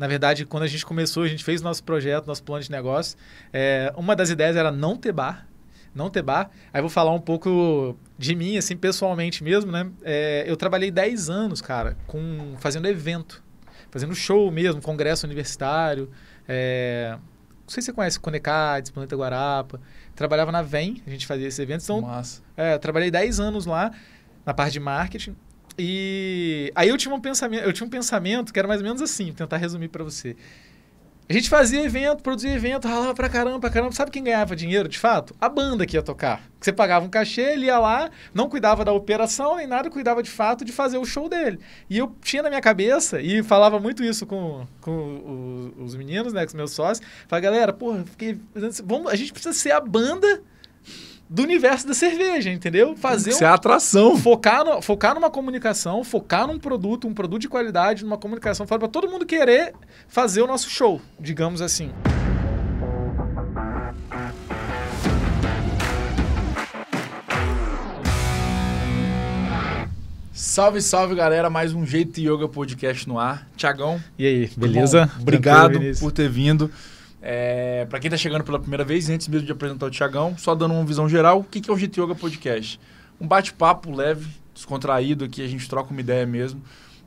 Na verdade, quando a gente começou, a gente fez nosso projeto, nosso plano de negócio. É, uma das ideias era não ter bar. Não ter bar. Aí vou falar um pouco de mim, assim, pessoalmente mesmo, né? É, eu trabalhei 10 anos, cara, com fazendo evento. Fazendo show mesmo, congresso universitário. É, não sei se você conhece Conecades, Planeta Guarapa. Trabalhava na VEM, a gente fazia esses eventos. Então, Massa. É, trabalhei 10 anos lá na parte de marketing. E aí eu tinha um pensamento, eu tinha um pensamento que era mais ou menos assim, tentar resumir para você. A gente fazia evento, produzia evento, ralava pra caramba, pra caramba. Sabe quem ganhava dinheiro de fato? A banda que ia tocar. Você pagava um cachê, ele ia lá, não cuidava da operação nem nada, cuidava de fato de fazer o show dele. E eu tinha na minha cabeça, e falava muito isso com, com os, meninos, né, com os meus sócios. Falava, galera, porra, fiquei. Vamos, a gente precisa ser a banda do universo da cerveja, entendeu? Fazer Isso um, é atração. Focar, no, focar numa comunicação, focar num produto, um produto de qualidade, numa comunicação para todo mundo querer fazer o nosso show, digamos assim. Salve, salve, galera. Mais um Jeito Yoga Podcast no ar. Tiagão. E aí, beleza? Bom, obrigado por ter vindo. É, para quem está chegando pela primeira vez, antes mesmo de apresentar o Tiagão, só dando uma visão geral, o que é o GT Yoga Podcast? Um bate-papo leve, descontraído aqui, a gente troca uma ideia mesmo.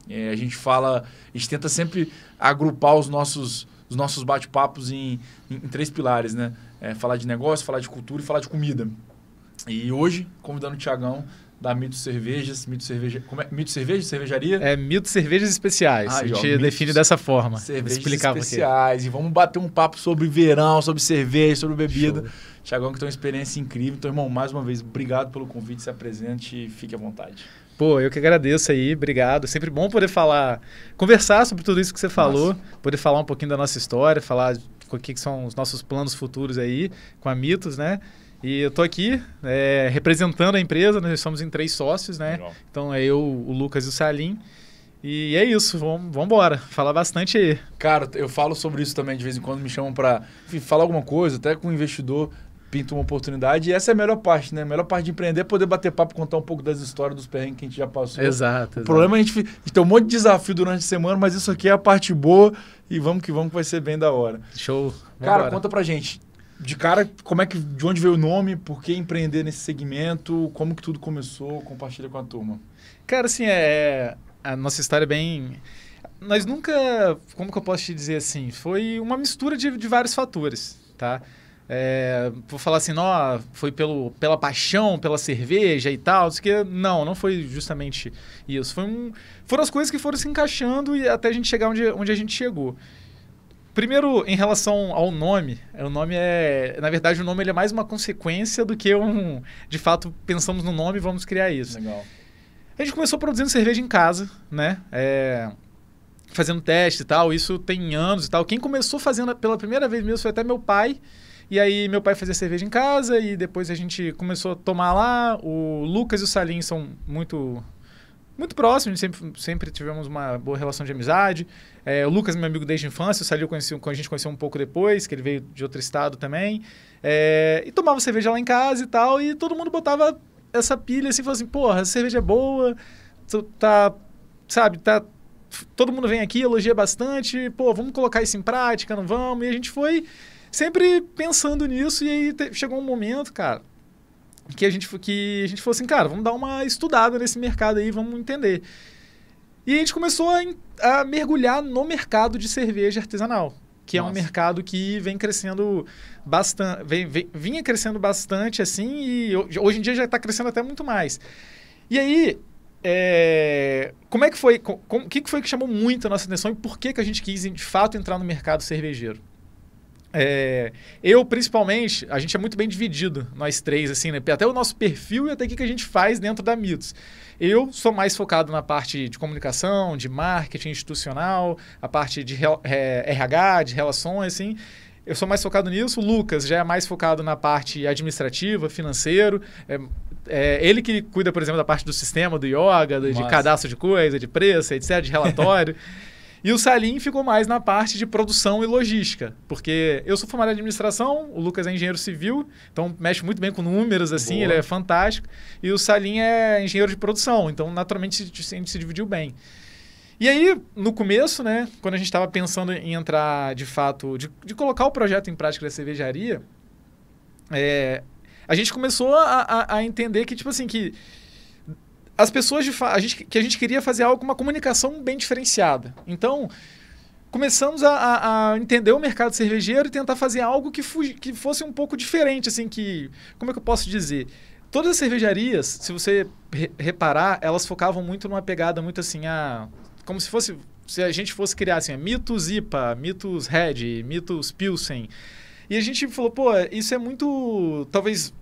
É, a gente fala, a gente tenta sempre agrupar os nossos, os nossos bate-papos em, em, em, três pilares, né? É, falar de negócio, falar de cultura e falar de comida. E hoje, convidando o Tiagão, da Mito Cervejas, Mito Cerveja, como é? Mito Cerveja, cervejaria? É Mito Cervejas Especiais. Ah, a gente ó, define dessa forma. Cervejas explicar especiais. E vamos bater um papo sobre verão, sobre cerveja, sobre bebida. Tiagão, que tem uma experiência incrível. Então, irmão, mais uma vez, obrigado pelo convite, se apresente e fique à vontade. Pô, eu que agradeço aí, obrigado. Sempre bom poder falar, conversar sobre tudo isso que você falou, nossa. poder falar um pouquinho da nossa história, falar o que são os nossos planos futuros aí com a Mitos, né? E eu tô aqui é, representando a empresa, nós somos em três sócios, né? Legal. Então é eu, o Lucas e o Salim. E é isso, vamos embora. Falar bastante aí. Cara, eu falo sobre isso também de vez em quando, me chamam para falar alguma coisa, até com o um investidor pinta uma oportunidade. E essa é a melhor parte, né? A melhor parte de empreender é poder bater papo, contar um pouco das histórias, dos perrengues que a gente já passou. Exato. O exato. problema é a gente, a gente tem um monte de desafio durante a semana, mas isso aqui é a parte boa e vamos que vamos que vai ser bem da hora. Show. Cara, conta pra gente de cara, como é que, de onde veio o nome, por que empreender nesse segmento, como que tudo começou, compartilha com a turma. Cara, assim, é, é, a nossa história é bem... Nós nunca, como que eu posso te dizer assim, foi uma mistura de, de vários fatores, tá? É, vou falar assim, não, foi pelo, pela paixão, pela cerveja e tal, que não, não foi justamente isso. Foi um, foram as coisas que foram se encaixando e até a gente chegar onde, onde a gente chegou. Primeiro, em relação ao nome, o nome é. Na verdade, o nome é mais uma consequência do que um. De fato, pensamos no nome e vamos criar isso. Legal. A gente começou produzindo cerveja em casa, né? É, fazendo teste e tal, isso tem anos e tal. Quem começou fazendo pela primeira vez mesmo foi até meu pai. E aí meu pai fazia cerveja em casa e depois a gente começou a tomar lá. O Lucas e o Salim são muito muito próximo, sempre, sempre tivemos uma boa relação de amizade. É, o Lucas, meu amigo desde a infância, saiu com a gente conheceu um pouco depois, que ele veio de outro estado também. É, e tomava cerveja lá em casa e tal, e todo mundo botava essa pilha assim, falou assim, porra, a cerveja é boa, tu tá, sabe, tá... Todo mundo vem aqui, elogia bastante, pô, vamos colocar isso em prática, não vamos? E a gente foi sempre pensando nisso, e aí te, chegou um momento, cara, que a gente que a gente falou assim, cara, vamos dar uma estudada nesse mercado aí, vamos entender. E a gente começou a, a mergulhar no mercado de cerveja artesanal, que Nossa. é um mercado que vem crescendo bastante, vem, vem, vinha crescendo bastante assim e hoje em dia já está crescendo até muito mais. E aí é, como é que foi? O que, que foi que chamou muito a nossa atenção e por que, que a gente quis, de fato, entrar no mercado cervejeiro? É, eu, principalmente, a gente é muito bem dividido, nós três, assim, né? Até o nosso perfil e até o que a gente faz dentro da Mitos. Eu sou mais focado na parte de comunicação, de marketing institucional, a parte de é, RH, de relações, assim. Eu sou mais focado nisso. O Lucas já é mais focado na parte administrativa, financeiro. É, é, ele que cuida, por exemplo, da parte do sistema, do yoga, do, de cadastro de coisa, de preço, etc., de relatório. E o Salim ficou mais na parte de produção e logística, porque eu sou formado em administração, o Lucas é engenheiro civil, então mexe muito bem com números, assim, Boa. ele é fantástico. E o Salim é engenheiro de produção, então naturalmente a gente se dividiu bem. E aí, no começo, né, quando a gente estava pensando em entrar de fato, de, de, colocar o projeto em prática da cervejaria, é, a gente começou a, a, a entender que, tipo assim, que as pessoas de a gente, que a gente queria fazer algo com uma comunicação bem diferenciada. Então, começamos a, a, entender o mercado cervejeiro e tentar fazer algo que, que fosse um pouco diferente, assim, que... Como é que eu posso dizer? Todas as cervejarias, se você re reparar, elas focavam muito numa pegada muito assim, a... Como se fosse... Se a gente fosse criar, assim, a mitos IPA, mitos Red, mitos Pilsen. E a gente falou, pô, isso é muito... Talvez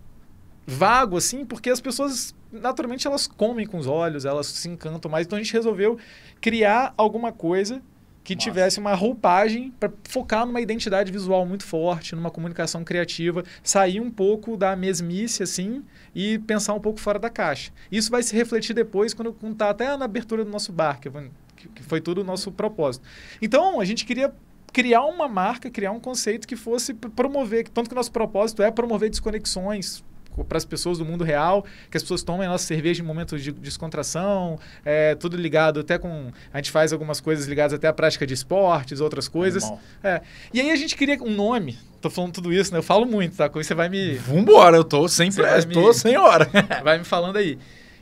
vago, assim, porque as pessoas naturalmente elas comem com os olhos, elas se encantam mais. Então a gente resolveu criar alguma coisa que Nossa. tivesse uma roupagem para focar numa identidade visual muito forte, numa comunicação criativa, sair um pouco da mesmice assim e pensar um pouco fora da caixa. Isso vai se refletir depois quando contar tá até na abertura do nosso bar, que foi todo o nosso propósito. Então, a gente queria criar uma marca, criar um conceito que fosse promover, tanto que o nosso propósito é promover desconexões para as pessoas do mundo real, que as pessoas tomem a nossa cerveja em momentos de descontração, é, tudo ligado até com. A gente faz algumas coisas ligadas até à prática de esportes, outras coisas. É. E aí a gente queria um nome. Tô falando tudo isso, né? Eu falo muito, tá? Com você vai me. Vambora, eu tô sem pressa, me... tô sem hora. vai me falando aí.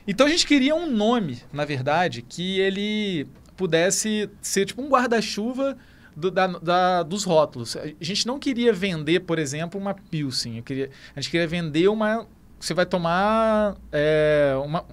Então a gente queria um nome, na verdade, que ele pudesse ser tipo um guarda-chuva do, da, da, dos rótulos. A gente não queria vender, por exemplo, uma Pilsen. Queria, a gente queria vender uma. Você vai tomar é, uma,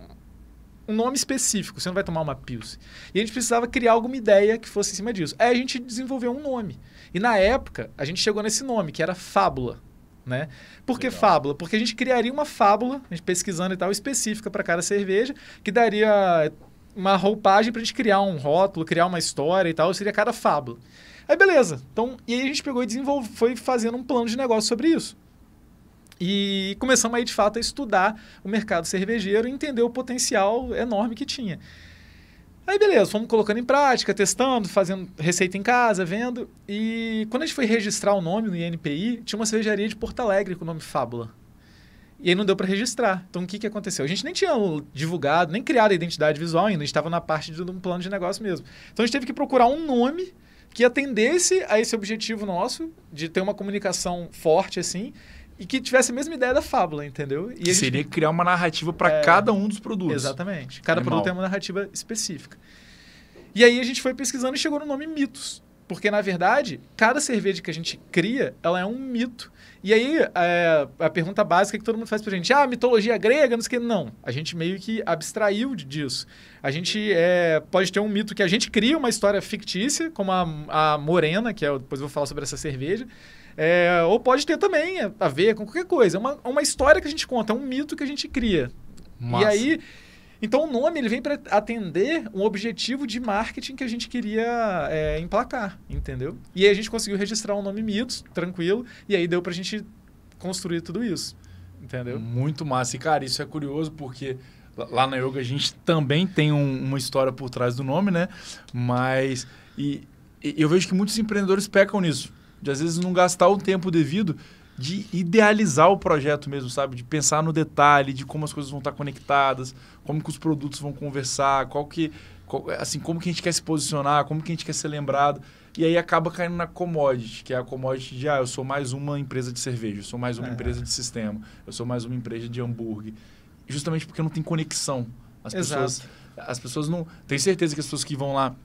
um nome específico, você não vai tomar uma Pilsen. E a gente precisava criar alguma ideia que fosse em cima disso. Aí a gente desenvolveu um nome. E na época, a gente chegou nesse nome, que era Fábula. Né? Por que Legal. fábula? Porque a gente criaria uma fábula, a gente pesquisando e tal, específica para cada cerveja, que daria uma roupagem pra gente criar um rótulo, criar uma história e tal, seria cada fábula. Aí beleza. Então, e aí a gente pegou e desenvolveu, foi fazendo um plano de negócio sobre isso. E começamos aí de fato a estudar o mercado cervejeiro e entender o potencial enorme que tinha. Aí beleza, fomos colocando em prática, testando, fazendo receita em casa, vendo. E quando a gente foi registrar o nome no INPI, tinha uma cervejaria de Porto Alegre com o nome Fábula. E aí não deu para registrar. Então o que, que aconteceu? A gente nem tinha divulgado, nem criado a identidade visual ainda, a gente estava na parte de um plano de negócio mesmo. Então a gente teve que procurar um nome que atendesse a esse objetivo nosso de ter uma comunicação forte assim e que tivesse a mesma ideia da fábula, entendeu? E Seria gente... criar uma narrativa para é... cada um dos produtos. Exatamente. Cada Animal. produto é tem uma narrativa específica. E aí a gente foi pesquisando e chegou no nome Mitos. Porque, na verdade, cada cerveja que a gente cria, ela é um mito. E aí, é, a pergunta básica que todo mundo faz pra gente, ah, mitologia é grega, não sei o que. Não, a gente meio que abstraiu disso. A gente é, pode ter um mito que a gente cria uma história fictícia, como a, a Morena, que é, depois eu vou falar sobre essa cerveja. É, ou pode ter também a ver com qualquer coisa. É uma, é uma história que a gente conta, é um mito que a gente cria. Massa. E aí então o nome ele vem para atender um objetivo de marketing que a gente queria é, emplacar, entendeu? E aí a gente conseguiu registrar o um nome Mitos, tranquilo, e aí deu para a gente construir tudo isso, entendeu? Muito massa. E, cara, isso é curioso porque lá na Yoga a gente também tem um, uma história por trás do nome, né? Mas e, e eu vejo que muitos empreendedores pecam nisso, de às vezes não gastar o tempo devido de idealizar o projeto mesmo, sabe? De pensar no detalhe, de como as coisas vão estar conectadas, como que os produtos vão conversar, qual que qual, assim, como que a gente quer se posicionar, como que a gente quer ser lembrado. E aí acaba caindo na commodity, que é a commodity de, ah, eu sou mais uma empresa de cerveja, eu sou mais uma é. empresa de sistema, eu sou mais uma empresa de hambúrguer. Justamente porque não tem conexão. As Exato. pessoas as pessoas não. Tenho certeza que as pessoas que vão lá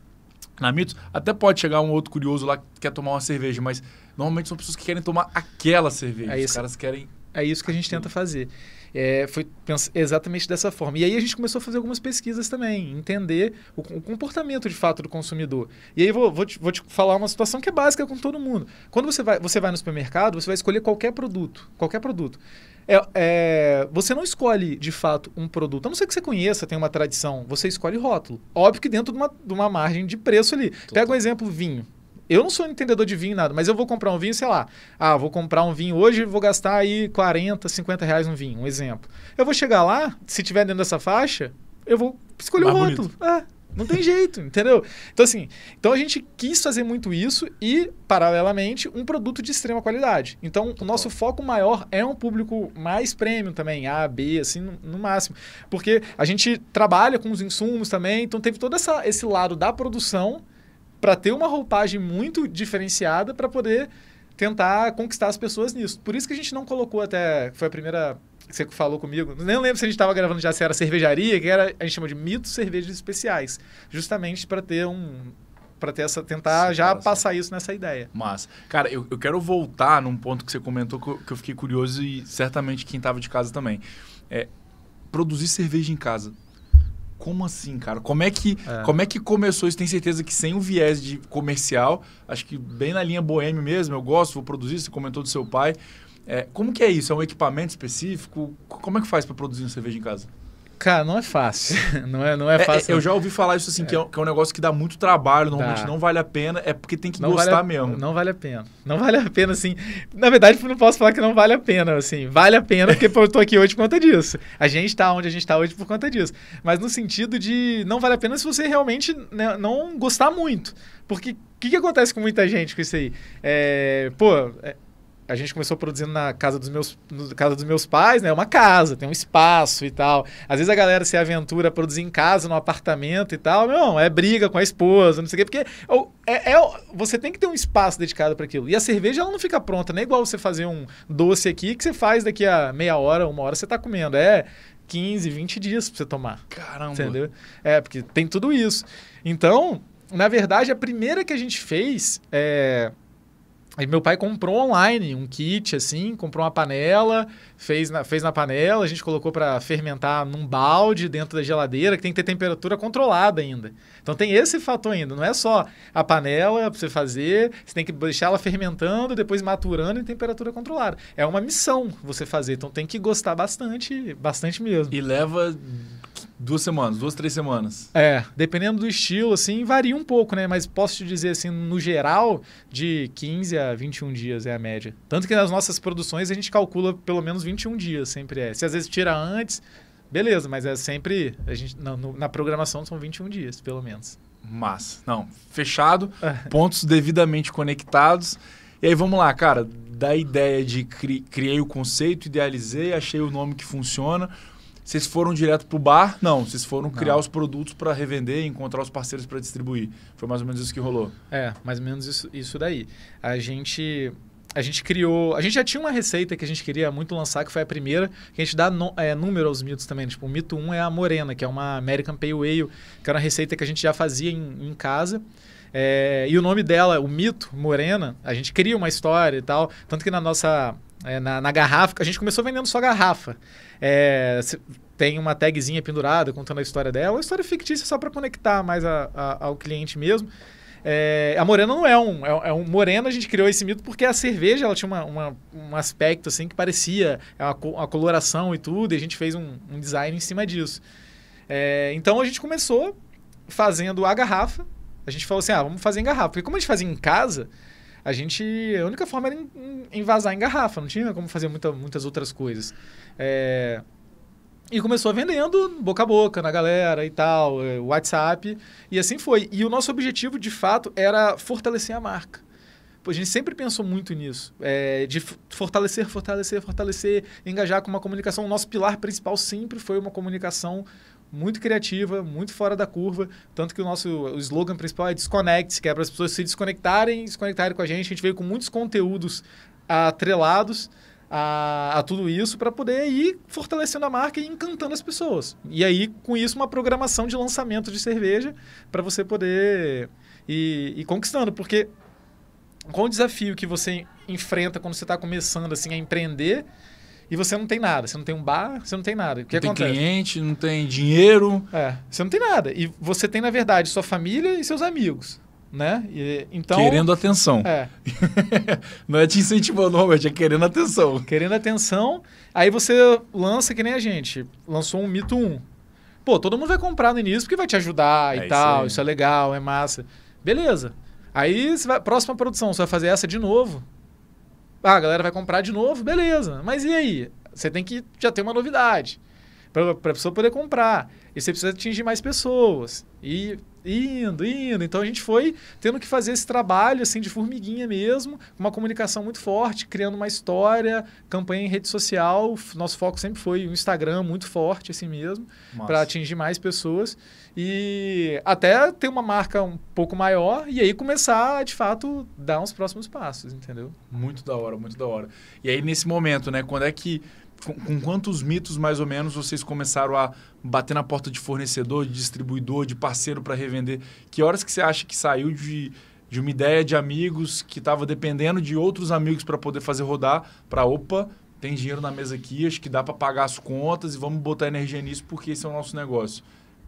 na Mitos, até pode chegar um outro curioso lá que quer tomar uma cerveja, mas Normalmente são pessoas que querem tomar aquela cerveja. É isso, Os caras querem. É isso que a gente tenta fazer. É, foi exatamente dessa forma. E aí a gente começou a fazer algumas pesquisas também, entender o, o comportamento de fato do consumidor. E aí vou, vou, te, vou, te, falar uma situação que é básica com todo mundo. Quando você vai, você vai no supermercado, você vai escolher qualquer produto. Qualquer produto. É, é, você não escolhe de fato um produto, a não ser que você conheça, tem uma tradição, você escolhe rótulo. Óbvio que dentro de uma, de uma margem de preço ali. Pega um exemplo vinho eu não sou entendedor de vinho, nada, mas eu vou comprar um vinho, sei lá. Ah, vou comprar um vinho hoje, vou gastar aí 40, 50 reais um vinho, um exemplo. Eu vou chegar lá, se tiver dentro dessa faixa, eu vou escolher Mais o rótulo. Ah, não tem jeito, entendeu? Então, assim, então a gente quis fazer muito isso e, paralelamente, um produto de extrema qualidade. Então, Total. o nosso foco maior é um público mais premium também, A, B, assim, no, no, máximo. Porque a gente trabalha com os insumos também, então teve todo essa, esse lado da produção para ter uma roupagem muito diferenciada para poder tentar conquistar as pessoas nisso. Por isso que a gente não colocou até. Foi a primeira que você falou comigo. Nem lembro se a gente estava gravando já se era cervejaria, que era, a gente chama de mitos cervejas especiais. Justamente para ter um. Para ter essa, tentar Sim, já cara, passar assim. isso nessa ideia. Mas, cara, eu, eu quero voltar num ponto que você comentou que eu, que eu fiquei curioso e certamente quem estava de casa também. É, produzir cerveja em casa como assim, cara? Como é que, é. Como é que começou isso? tem certeza que sem o viés de comercial, acho que bem na linha boêmio mesmo, eu gosto, vou produzir, você comentou do seu pai. É, como que é isso? É um equipamento específico? Como é que faz para produzir uma cerveja em casa? Cara, não é fácil. Não é, não é, é, é fácil. É, eu já ouvi falar isso assim, é. Que, é, que, é, um negócio que dá muito trabalho, normalmente dá. não vale a pena, é porque tem que não gostar vale a, mesmo. Não vale a pena. Não vale a pena, assim. Na verdade, eu não posso falar que não vale a pena, assim. Vale a pena porque eu tô aqui hoje por conta disso. A gente tá onde a gente tá hoje por conta disso. Mas no sentido de não vale a pena se você realmente né, não gostar muito. Porque o que, que, acontece com muita gente com isso aí? É, pô, é, a gente começou produzindo na casa dos meus, casa dos meus pais, né? Uma casa, tem um espaço e tal. Às vezes a galera se aventura a produzir em casa, num apartamento e tal. meu Não, é briga com a esposa, não sei o quê, porque é, é, é você tem que ter um espaço dedicado para aquilo. E a cerveja, ela não fica pronta, não é igual você fazer um doce aqui que você faz daqui a meia hora, uma hora, você tá comendo. É 15, 20 dias para você tomar. Caramba! Entendeu? É, porque tem tudo isso. Então, na verdade, a primeira que a gente fez é Aí meu pai comprou online um kit, assim, comprou uma panela, fez na, fez na panela, a gente colocou para fermentar num balde dentro da geladeira, que tem que ter temperatura controlada ainda. Então tem esse fator ainda, não é só a panela para você fazer, você tem que deixar ela fermentando, depois maturando em temperatura controlada. É uma missão você fazer, então tem que gostar bastante, bastante mesmo. E leva Duas semanas, duas, três semanas. É, dependendo do estilo, assim, varia um pouco, né? Mas posso te dizer, assim, no geral, de 15 a 21 dias é a média. Tanto que nas nossas produções a gente calcula pelo menos 21 dias, sempre é. Se às vezes tira antes, beleza, mas é sempre. A gente, na, no, na programação são 21 dias, pelo menos. Mas, não, fechado, é. pontos devidamente conectados. E aí vamos lá, cara, da ideia de cri, criei o conceito, idealizei, achei o nome que funciona vocês foram direto pro bar? Não, vocês foram criar os produtos para revender e encontrar os parceiros para distribuir. Foi mais ou menos isso que rolou. É, mais ou menos isso, isso daí. A gente a gente criou. A gente já tinha uma receita que a gente queria muito lançar, que foi a primeira, que a gente dá no, é, número aos mitos também. Né? Tipo, o mito 1 é a Morena, que é uma American Pale Ale, que era uma receita que a gente já fazia em, em casa. É, e o nome dela, o mito Morena, a gente cria uma história e tal. Tanto que na nossa é, na, na, garrafa, a gente começou vendendo só garrafa. É, tem uma tagzinha pendurada contando a história dela, uma história fictícia só para conectar mais a, a, ao cliente mesmo. É, a Morena não é um, é, é, um. Morena a gente criou esse mito porque a cerveja ela tinha uma, uma um aspecto assim que parecia é, a, a, coloração e tudo, e a gente fez um, um design em cima disso. É, então a gente começou fazendo a garrafa. A gente falou assim: ah, vamos fazer em garrafa. Porque como a gente fazia em casa, a gente. A única forma era envasar em garrafa, não tinha como fazer muita, muitas outras coisas. É, e começou vendendo boca a boca na galera e tal, é, WhatsApp, e assim foi. E o nosso objetivo, de fato, era fortalecer a marca. a gente sempre pensou muito nisso, é, de fortalecer, fortalecer, fortalecer, engajar com uma comunicação. O nosso pilar principal sempre foi uma comunicação muito criativa, muito fora da curva. Tanto que o nosso o slogan principal é Desconecte, que é para as pessoas se desconectarem, se conectarem com a gente. A gente veio com muitos conteúdos atrelados a, a tudo isso para poder ir fortalecendo a marca e encantando as pessoas. E aí, com isso, uma programação de lançamento de cerveja para você poder ir, ir conquistando. Porque qual o desafio que você enfrenta quando você está começando assim a empreender e você não tem nada. Você não tem um bar, você não tem nada. O que não tem cliente, não tem dinheiro. É, você não tem nada. E você tem, na verdade, sua família e seus amigos. Né? E, então, querendo atenção. É. não é te incentivando, não é querendo atenção. Querendo atenção. Aí você lança que nem a gente. Lançou um Mito 1. Pô, todo mundo vai comprar no início porque vai te ajudar é e tal. Isso, isso, é legal, é massa. Beleza. Aí, vai, próxima produção, você vai fazer essa de novo. Ah, a galera vai comprar de novo, beleza. Mas e aí? Você tem que já ter uma novidade para a pessoa poder comprar. E você precisa atingir mais pessoas. E indo, indo. Então a gente foi tendo que fazer esse trabalho assim de formiguinha mesmo, uma comunicação muito forte, criando uma história, campanha em rede social. Nosso foco sempre foi o Instagram muito forte assim mesmo, para atingir mais pessoas e até ter uma marca um pouco maior e aí começar de fato dar uns próximos passos, entendeu? Muito da hora, muito da hora. E aí nesse momento, né, quando é que com, com, quantos mitos, mais ou menos, vocês começaram a bater na porta de fornecedor, de distribuidor, de parceiro para revender? Que horas que você acha que saiu de, de uma ideia de amigos que estava dependendo de outros amigos para poder fazer rodar para, opa, tem dinheiro na mesa aqui, acho que dá para pagar as contas e vamos botar energia nisso porque esse é o nosso negócio.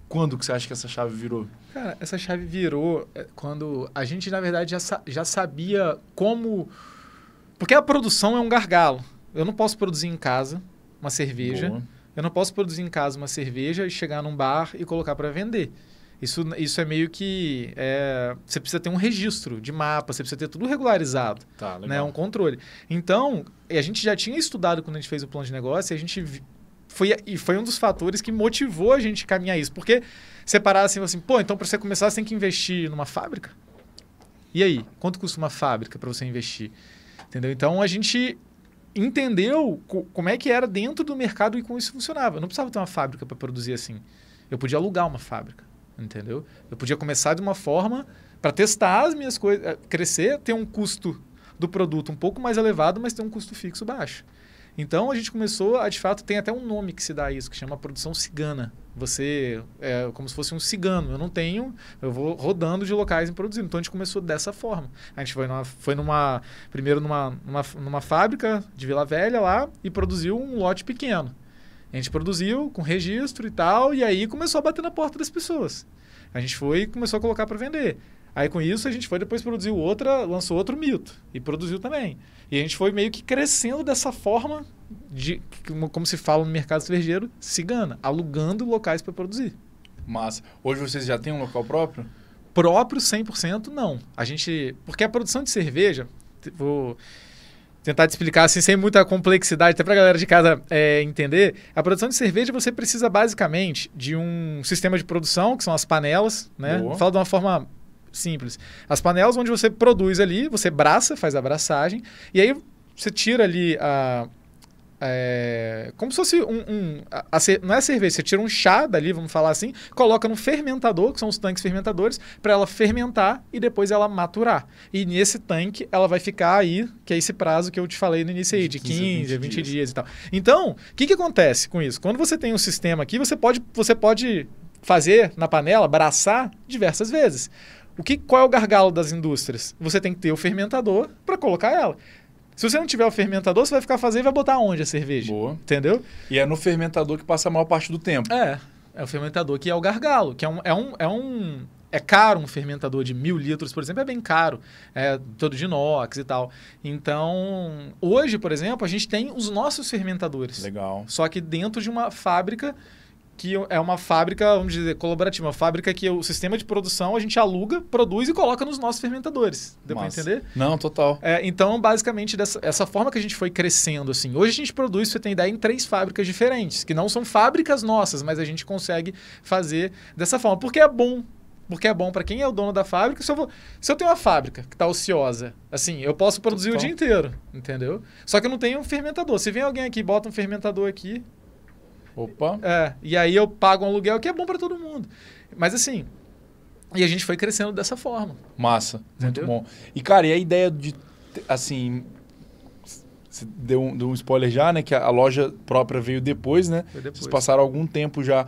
Quando que você acha que essa chave virou? Cara, essa chave virou é, quando a gente, na verdade, já, já sabia como... Porque a produção é um gargalo eu não posso produzir em casa uma cerveja. Boa. Eu não posso produzir em casa uma cerveja e chegar num bar e colocar para vender. Isso, isso é meio que. É, você precisa ter um registro de mapa, você precisa ter tudo regularizado. Tá, né? legal. Né, um controle. Então, a gente já tinha estudado quando a gente fez o plano de negócio e a gente foi, e foi um dos fatores que motivou a gente a caminhar isso. Porque parar assim, assim, pô, então para você começar você tem que investir numa fábrica? E aí? Quanto custa uma fábrica para você investir? Entendeu? Então a gente entendeu co como é que era dentro do mercado e como isso funcionava. Eu não precisava ter uma fábrica para produzir assim. Eu podia alugar uma fábrica, entendeu? Eu podia começar de uma forma para testar as minhas coisas, eh, crescer, ter um custo do produto um pouco mais elevado, mas ter um custo fixo baixo. Então a gente começou a, de fato, tem até um nome que se dá a isso, que chama produção cigana. Você é como se fosse um cigano. Eu não tenho, eu vou rodando de locais e produzindo. Então a gente começou dessa forma. A gente foi numa, foi numa primeiro numa, numa, numa fábrica de Vila Velha lá e produziu um lote pequeno. A gente produziu com registro e tal, e aí começou a bater na porta das pessoas. A gente foi e começou a colocar para vender. Aí com isso a gente foi depois produziu outra, lançou outro mito e produziu também. E a gente foi meio que crescendo dessa forma de como se fala no mercado cervejeiro, cigana, alugando locais para produzir. Mas hoje vocês já têm um local próprio? Próprio 100% não. A gente, porque a produção de cerveja, vou tipo, tentar te explicar assim, sem muita complexidade, até para a galera de casa é, entender, a produção de cerveja você precisa basicamente de um sistema de produção, que são as panelas, né? Boa. Fala de uma forma simples. As panelas onde você produz ali, você braça, faz a braçagem, e aí você tira ali a, é, como se fosse um. um a, a, não é cerveja, você tira um chá dali, vamos falar assim, coloca num fermentador, que são os tanques fermentadores, para ela fermentar e depois ela maturar. E nesse tanque ela vai ficar aí, que é esse prazo que eu te falei no início aí, de 15, 15 a 20, dias. dias e tal. Então, o que, que acontece com isso? Quando você tem um sistema aqui, você pode, você pode fazer na panela, braçar diversas vezes. O que, qual é o gargalo das indústrias? Você tem que ter o fermentador para colocar ela. Se você não tiver o fermentador, você vai ficar fazendo e vai botar onde a cerveja? Boa. Entendeu? E é no fermentador que passa a maior parte do tempo. É. É o fermentador que é o gargalo, que é um. É, um, é, um, é caro um fermentador de mil litros, por exemplo, é bem caro. É todo de inox e tal. Então, hoje, por exemplo, a gente tem os nossos fermentadores. Legal. Só que dentro de uma fábrica que é uma fábrica, vamos dizer, colaborativa, uma fábrica que o sistema de produção a gente aluga, produz e coloca nos nossos fermentadores. Deu para entender? Não, total. É, então, basicamente, dessa, essa forma que a gente foi crescendo, assim, hoje a gente produz, você tem ideia, em três fábricas diferentes, que não são fábricas nossas, mas a gente consegue fazer dessa forma, porque é bom. Porque é bom para quem é o dono da fábrica. Se eu, vou, se eu tenho uma fábrica que está ociosa, assim, eu posso produzir o dia inteiro, entendeu? Só que eu não tenho um fermentador. Se vem alguém aqui bota um fermentador aqui, Opa! É, e aí eu pago um aluguel que é bom para todo mundo. Mas assim, e a gente foi crescendo dessa forma. Massa, Entendeu? muito bom. E cara, e a ideia de, assim, você deu um, deu um spoiler já, né? Que a, loja própria veio depois, né? Depois. Vocês passaram algum tempo já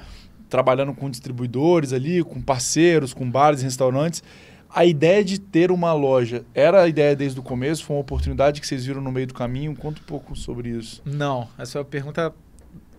trabalhando com distribuidores ali, com parceiros, com bares, restaurantes. A ideia de ter uma loja era a ideia desde o começo? Foi uma oportunidade que vocês viram no meio do caminho? Conta um pouco sobre isso. Não, essa é uma pergunta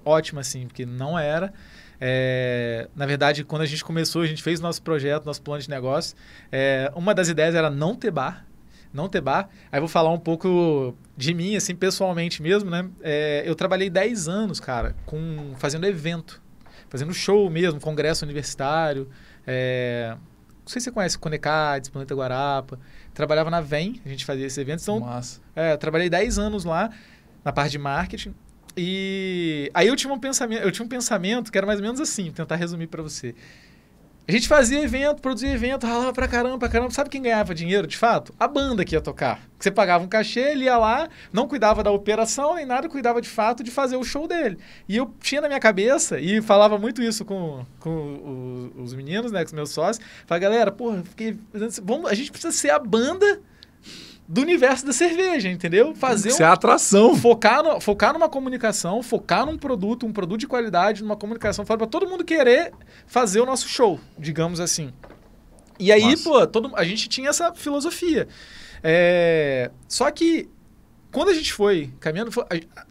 ótima, assim, porque não era. É, na verdade, quando a gente começou, a gente fez nosso projeto, nosso plano de negócio. É, uma das ideias era não ter bar. Não ter bar. Aí vou falar um pouco de mim, assim, pessoalmente mesmo, né? É, eu trabalhei 10 anos, cara, com fazendo evento. Fazendo show mesmo, congresso universitário. É, não sei se você conhece Conecades, Planeta Guarapa. Trabalhava na VEM, a gente fazia esses eventos. Então, Massa. É, trabalhei 10 anos lá na parte de marketing. E aí eu tinha um pensamento, eu tinha um pensamento que era mais ou menos assim, tentar resumir para você. A gente fazia evento, produzia evento, ralava pra caramba, pra caramba. Sabe quem ganhava dinheiro de fato? A banda que ia tocar. você pagava um cachê, ele ia lá, não cuidava da operação nem nada, cuidava de fato de fazer o show dele. E eu tinha na minha cabeça, e falava muito isso com, com os, os meninos, né, com os meus sócios. Falava, galera, porra, fiquei, vamos, a gente precisa ser a banda do universo da cerveja, entendeu? Fazer Isso um, é atração. Focar, no, focar numa comunicação, focar num produto, um produto de qualidade, numa comunicação para todo mundo querer fazer o nosso show, digamos assim. E aí, Nossa. pô, todo, a gente tinha essa filosofia. É, só que quando a gente foi caminhando, foi,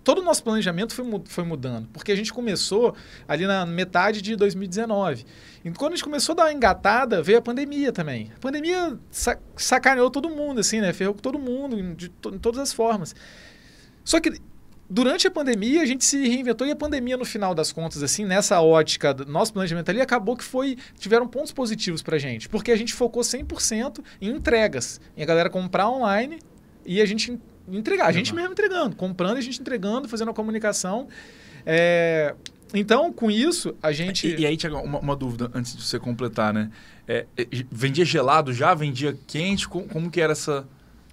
todo o nosso planejamento foi, foi mudando, porque a gente começou ali na metade de 2019. E quando a gente começou a dar uma engatada, veio a pandemia também. A pandemia sacaneou todo mundo, assim, né? Ferrou com todo mundo, de, to, todas as formas. Só que durante a pandemia a gente se reinventou e a pandemia no final das contas assim nessa ótica do nosso planejamento ali acabou que foi tiveram pontos positivos para gente porque a gente focou 100% em entregas em a galera comprar online e a gente entregar. A gente mesmo entregando, comprando, a gente entregando, fazendo a comunicação. É, então, com isso, a gente. E, e aí, Tiago, uma, uma, dúvida antes de você completar, né? É, é vendia gelado já? Vendia quente? Como, como que era essa.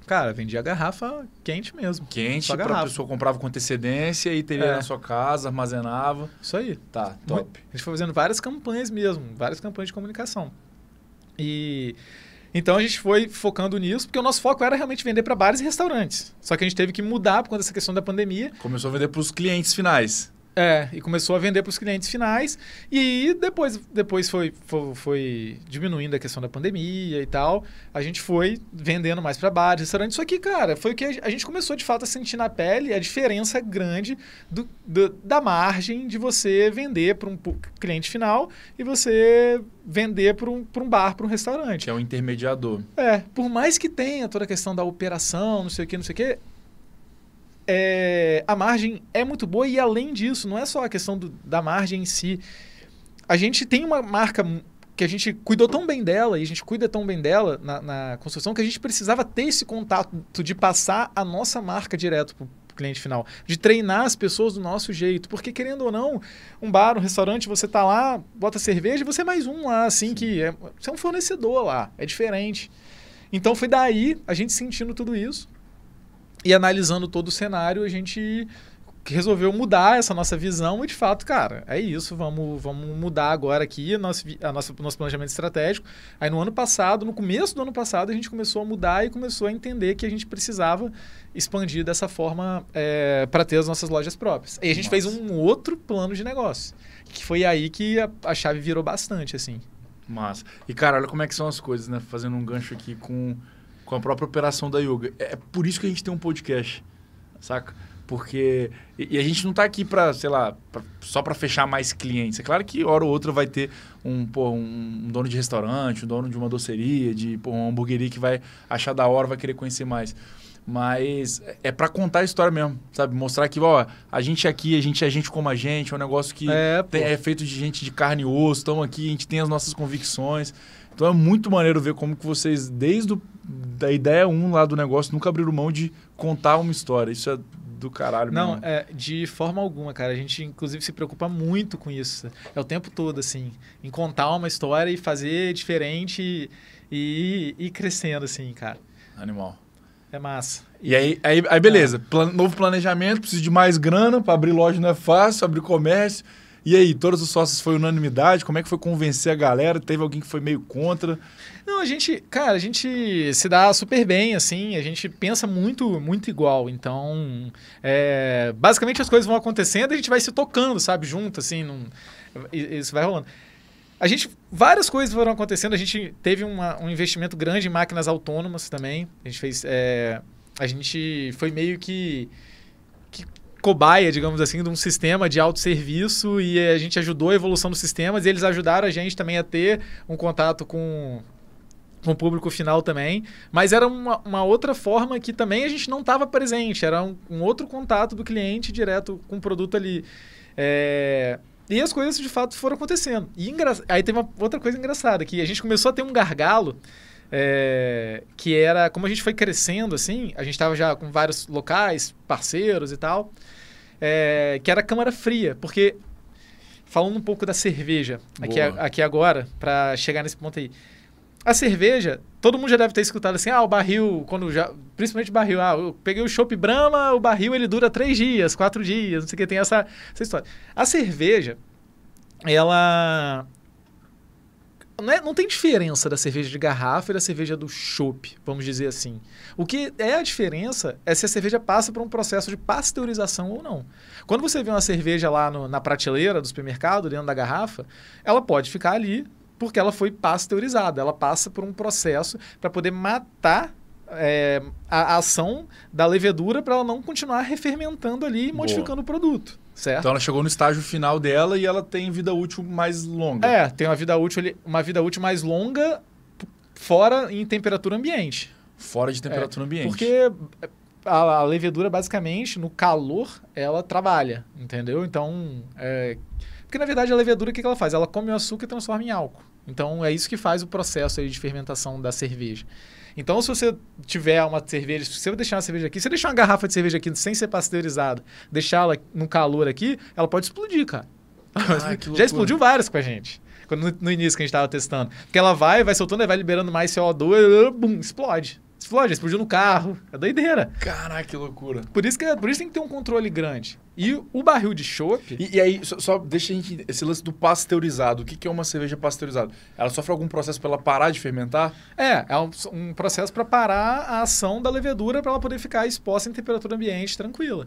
Cara, vendia garrafa quente mesmo. Quente, só garrafa. pessoa comprava com antecedência e teria é. na sua casa, armazenava. Isso aí. Tá, top. A gente foi fazendo várias campanhas mesmo, várias campanhas de comunicação. E então a gente foi focando nisso, porque o nosso foco era realmente vender para bares e restaurantes. Só que a gente teve que mudar por conta dessa questão da pandemia. Começou a vender para os clientes finais. É, e começou a vender para os clientes finais. E depois, depois foi, foi, foi, diminuindo a questão da pandemia e tal. A gente foi vendendo mais para bares, restaurantes. Só que, cara, foi o que a gente começou de fato a sentir na pele a diferença grande do, do da margem de você vender para um cliente final e você vender para um, um bar, para um restaurante. Que é o um intermediador. É, por mais que tenha toda a questão da operação, não sei o que, não sei o que, é, a margem é muito boa e além disso, não é só a questão do, da margem em si. A gente tem uma marca que a gente cuidou tão bem dela e a gente cuida tão bem dela na, na construção que a gente precisava ter esse contato de passar a nossa marca direto para o cliente final, de treinar as pessoas do nosso jeito, porque querendo ou não, um bar, um restaurante, você tá lá, bota cerveja, você é mais um lá, assim que é, você é um fornecedor lá, é diferente. Então foi daí a gente sentindo tudo isso e analisando todo o cenário, a gente resolveu mudar essa nossa visão e de fato, cara, é isso, vamos, vamos mudar agora aqui o nosso a nossa, nosso planejamento estratégico. Aí no ano passado, no começo do ano passado, a gente começou a mudar e começou a entender que a gente precisava expandir dessa forma é, para ter as nossas lojas próprias. E a gente nossa. fez um outro plano de negócio, que foi aí que a, a chave virou bastante, assim. Massa. E, cara, olha como é que são as coisas, né? Fazendo um gancho aqui com com a própria operação da yoga. É, é por isso que a gente tem um podcast, saca? Porque. E a gente não está aqui para, sei lá, pra, só para fechar mais clientes. É claro que hora ou outra vai ter um, pô, um, um dono de restaurante, um dono de uma doceria, de pô, uma hamburgueria que vai achar da hora, vai querer conhecer mais. Mas é, é para contar a história mesmo, sabe? Mostrar que, ó, a gente é aqui, a gente é gente como a gente, é um negócio que é, é feito de gente de carne e osso, estamos aqui, a gente tem as nossas convicções. Então é muito maneiro ver como que vocês, desde a ideia um lá do negócio, nunca abriram mão de contar uma história. Isso é do caralho. Não, mesmo. é de forma alguma, cara. A gente, inclusive, se preocupa muito com isso. É o tempo todo, assim, em contar uma história e fazer diferente e ir crescendo, assim, cara. Animal. É massa. E aí, aí, aí beleza. É. Plan, novo planejamento, preciso de mais grana para abrir loja não é fácil, abrir comércio. E aí, todos os sócios foi unanimidade? Como é que foi convencer a galera? Teve alguém que foi meio contra? Não, a gente, cara, a gente se dá super bem, assim, a gente pensa muito, muito igual. Então, é, basicamente as coisas vão acontecendo e a gente vai se tocando, sabe, junto, assim, num, isso vai rolando. A gente, várias coisas foram acontecendo, a gente teve uma, um investimento grande em máquinas autônomas também. A gente fez, é, a gente foi meio que cobaia, digamos assim, de um sistema de autosserviço e a gente ajudou a evolução dos sistemas e eles ajudaram a gente também a ter um contato com com o público final também, mas era uma, uma outra forma que também a gente não estava presente, era um, um, outro contato do cliente direto com o produto ali. É... E as coisas de fato foram acontecendo. E engra... aí tem uma outra coisa engraçada, que a gente começou a ter um gargalo é, que era, como a gente foi crescendo, assim, a gente estava já com vários locais, parceiros e tal, é, que era a Câmara Fria, porque, falando um pouco da cerveja, aqui, aqui agora, para chegar nesse ponto aí, a cerveja, todo mundo já deve ter escutado assim, ah, o barril, quando já, principalmente o barril, ah, eu peguei o chopp Brahma, o barril ele dura três dias, quatro dias, não sei o que, tem essa, essa história. A cerveja, ela não, é, não, tem diferença da cerveja de garrafa e da cerveja do chopp, vamos dizer assim. O que é a diferença é se a cerveja passa por um processo de pasteurização ou não. Quando você vê uma cerveja lá no, na prateleira do supermercado, dentro da garrafa, ela pode ficar ali porque ela foi pasteurizada. Ela passa por um processo para poder matar é, a, a ação da levedura para ela não continuar refermentando ali e Boa. modificando o produto. Certo. Então ela chegou no estágio final dela e ela tem vida útil mais longa. É, tem uma vida útil, uma vida útil mais longa fora em temperatura ambiente. Fora de temperatura é, ambiente. Porque é, a, a, levedura, basicamente, no calor, ela trabalha, entendeu? Então, é... porque na verdade a levedura, o que, que ela faz? Ela come o açúcar e transforma em álcool. Então, é isso que faz o processo de fermentação da cerveja. Então, se você tiver uma cerveja, se você deixar uma cerveja aqui, se você deixar uma garrafa de cerveja aqui sem ser pasteurizada, deixá-la no calor aqui, ela pode explodir, cara. Ai, Já explodiu várias com a gente. no, no início que a gente estava testando. Porque ela vai, vai soltando, vai liberando mais CO2, ah, bum, explode falou, já explodiu no carro. É doideira. Caraca, que loucura. Por isso que por isso tem que ter um controle grande. E o barril de chope... E, e, aí, só, só, deixa a gente... Esse lance do pasteurizado. O que, que é uma cerveja pasteurizada? Ela sofre algum processo para ela parar de fermentar? É, é um, um processo para parar a ação da levedura para ela poder ficar exposta em temperatura ambiente tranquila.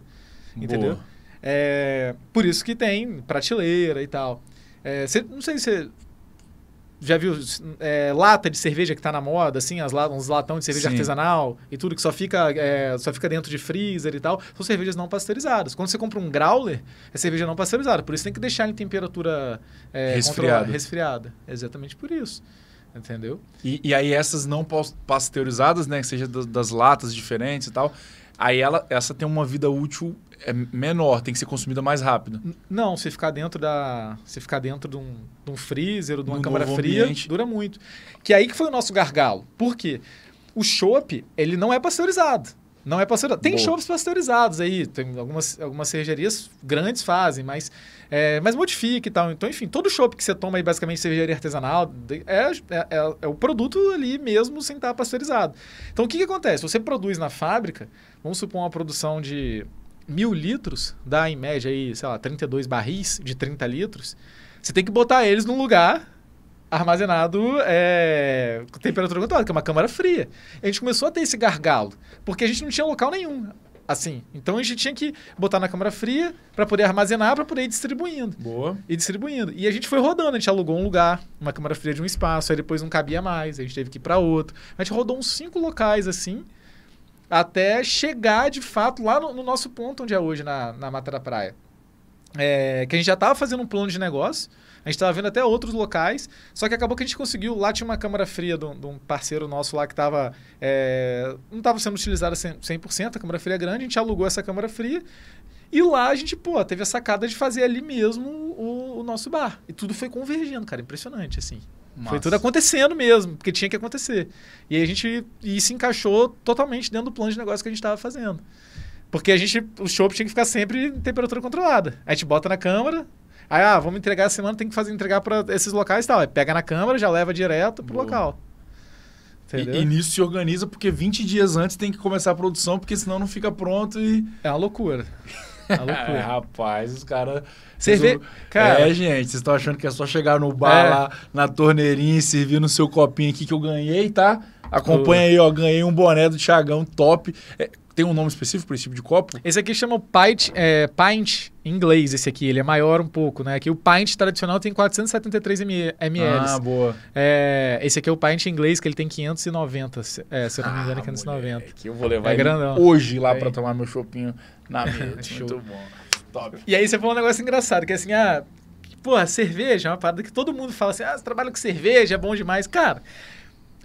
Boa. Entendeu? É, por isso que tem prateleira e tal. É, cê, não sei se já viu é, lata de cerveja que está na moda, assim, as, uns latão de cerveja Sim. artesanal e tudo que só fica, é, só fica dentro de freezer e tal, são cervejas não pasteurizadas. Quando você compra um growler, é cerveja não pasteurizada, por isso tem que deixar em temperatura é, resfriada. resfriada. Exatamente por isso. Entendeu? E, e aí essas não pasteurizadas, né, que seja das, das latas diferentes e tal, aí ela, essa tem uma vida útil é menor, tem que ser consumida mais rápido. Não, se ficar dentro da, se ficar dentro de um, de um freezer ou de uma no câmara fria, ambiente. dura muito. Que é aí que foi o nosso gargalo. Por quê? O chopp, ele não é pasteurizado. Não é pasteurizado. Tem chopps pasteurizados aí, tem algumas, algumas cervejarias grandes fazem, mas, é, mas modifica e tal. Então, enfim, todo chopp que você toma aí, basicamente, cervejaria artesanal, é, é, é, é, o produto ali mesmo sem estar pasteurizado. Então, o que, que acontece? Você produz na fábrica, vamos supor uma produção de mil litros, dá em média aí, sei lá, 32 barris de 30 litros, você tem que botar eles num lugar armazenado é, com temperatura controlada, que é uma câmara fria. A gente começou a ter esse gargalo, porque a gente não tinha local nenhum assim. Então a gente tinha que botar na câmara fria para poder armazenar, para poder ir distribuindo. Boa. E distribuindo. E a gente foi rodando, a gente alugou um lugar, uma câmara fria de um espaço, aí depois não cabia mais, a gente teve que ir para outro. A gente rodou uns cinco locais assim até chegar de fato lá no, no nosso ponto onde é hoje, na, na Mata da Praia. É, que a gente já estava fazendo um plano de negócio, a gente estava vendo até outros locais, só que acabou que a gente conseguiu. Lá tinha uma câmara fria de um, de um parceiro nosso lá que tava É, não estava sendo utilizada 100%, a câmara fria é grande, a gente alugou essa câmara fria. E lá a gente, pô, teve a sacada de fazer ali mesmo o, o nosso bar. E tudo foi convergindo, cara, impressionante, assim. Foi tudo acontecendo mesmo, porque tinha que acontecer. E aí a gente e se encaixou totalmente dentro do plano de negócio que a gente estava fazendo. Porque a gente, o show tinha que ficar sempre em temperatura controlada. A gente bota na câmera aí, ah, vamos entregar a semana, tem que fazer entregar para esses locais e tal. Aí pega na câmera já leva direto pro Boa. local. E, e, nisso se organiza, porque 20 dias antes tem que começar a produção, porque senão não fica pronto e. É uma loucura. É, rapaz, os caras. Cerve... Cara... É, gente, vocês estão achando que é só chegar no bar é. lá, na torneirinha e servir no seu copinho aqui que eu ganhei, tá? Acompanha aí, ó. Ganhei um boné do Thiagão top. É, tem um nome específico para esse tipo de copo? Esse aqui chama pint, é, pint em inglês, esse aqui. Ele é maior um pouco, né? Aqui o pint tradicional tem 473 ml. Ah, boa. É, esse aqui é o pint em inglês, que ele tem 590, se, é, se eu não me engano, é ah, é 590. Que eu vou levar é grandão. hoje lá para tomar meu chopinho na mesa. Muito bom. Top. E aí você falou um negócio engraçado, que é assim, ah, porra, cerveja é uma parada que todo mundo fala assim, ah, você trabalha com cerveja, é bom demais. Cara,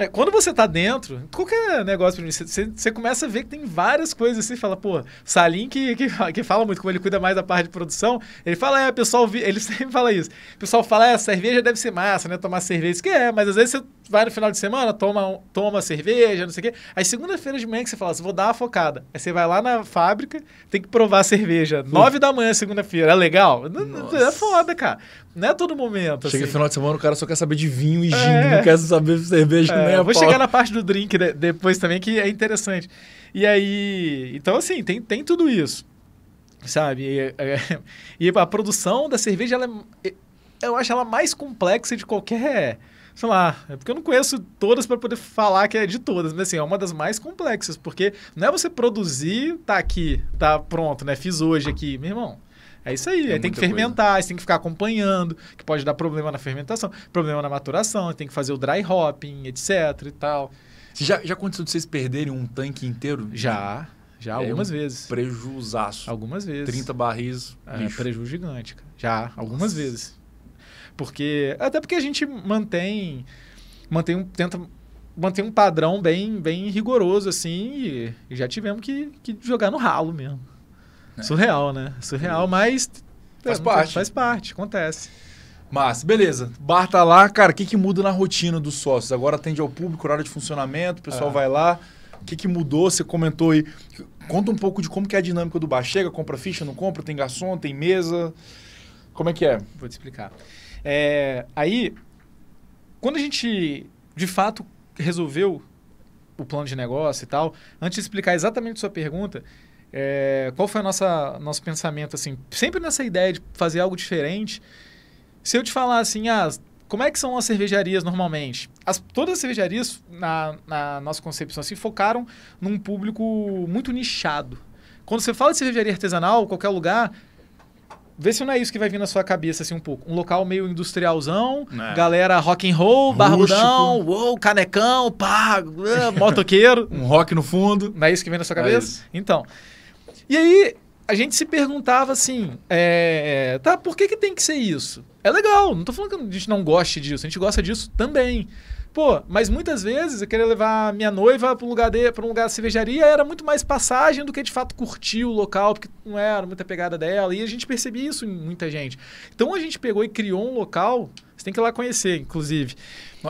é, quando você tá dentro, qualquer negócio mim, você, você começa a ver que tem várias coisas assim, fala, pô, Salim que, que, que, fala muito, como ele cuida mais da parte de produção, ele fala, é, pessoal, ele sempre fala isso. O pessoal fala, é, cerveja deve ser massa, né? Tomar cerveja, isso que é, mas às vezes você vai no final de semana, toma, toma cerveja, não sei o quê. Aí segunda-feira de manhã que você fala assim, vou dar uma focada. Aí você vai lá na fábrica, tem que provar a cerveja. Nove da manhã, segunda-feira. É legal? É Nossa. É foda, cara. Não é todo momento. Chega assim. final de semana, o cara só quer saber de vinho e é. gin, não quer saber de cerveja. É, vou chegar na parte do drink de, depois também, que é interessante. E aí... Então, assim, tem, tem tudo isso. Sabe? E, é, e a produção da cerveja, ela é eu acho ela mais complexa de qualquer sei lá, é porque eu não conheço todas para poder falar que é de todas, mas assim, é uma das mais complexas, porque não é você produzir, tá aqui, tá pronto, né? Fiz hoje aqui, meu irmão. É isso aí, é aí tem que fermentar, tem que ficar acompanhando, que pode dar problema na fermentação, problema na maturação, tem que fazer o dry hopping, etc e tal. Já, já aconteceu de vocês perderem um tanque inteiro? Já, já é algumas um vezes. Prejuzaço. Algumas vezes. 30 barris, é, prejuízo gigante. Já, algumas Nossa. vezes. Porque. Até porque a gente mantém. mantém um, tenta manter um padrão bem, bem rigoroso, assim, e já tivemos que, que jogar no ralo mesmo. É. Surreal, né? Surreal, mas. Faz é, parte. Faz parte, acontece. Mas, beleza. Bar tá lá, cara, o que, que muda na rotina dos sócios? Agora atende ao público, horário de funcionamento, o pessoal é. vai lá. O que, que mudou? Você comentou aí. Conta um pouco de como que é a dinâmica do bar. Chega, compra ficha, não compra, tem garçom, tem mesa. Como é que é? Vou te explicar. É, aí, quando a gente de fato resolveu o plano de negócio e tal, antes de explicar exatamente a sua pergunta, é, qual foi o nosso pensamento assim, sempre nessa ideia de fazer algo diferente. Se eu te falar assim, ah, como é que são as cervejarias normalmente? As, todas as cervejarias, na, na nossa concepção, se assim, focaram num público muito nichado. Quando você fala de cervejaria artesanal, qualquer lugar, Vê se não é isso que vai vir na sua cabeça, assim, um pouco. Um local meio industrialzão, é. galera rock and roll, barbudão, uou, canecão, pá, motoqueiro. um rock no fundo. Não é isso que vem na sua é cabeça? É então. E aí, a gente se perguntava assim, é, tá, por que, que tem que ser isso? É legal, não tô falando que a gente não goste disso, a gente gosta disso também. Pô, mas muitas vezes eu queria levar minha noiva para um lugar de, para um lugar de cervejaria, era muito mais passagem do que de fato curtir o local, porque não era muita pegada dela. E a gente percebia isso em muita gente. Então a gente pegou e criou um local. Você tem que ir lá conhecer, inclusive.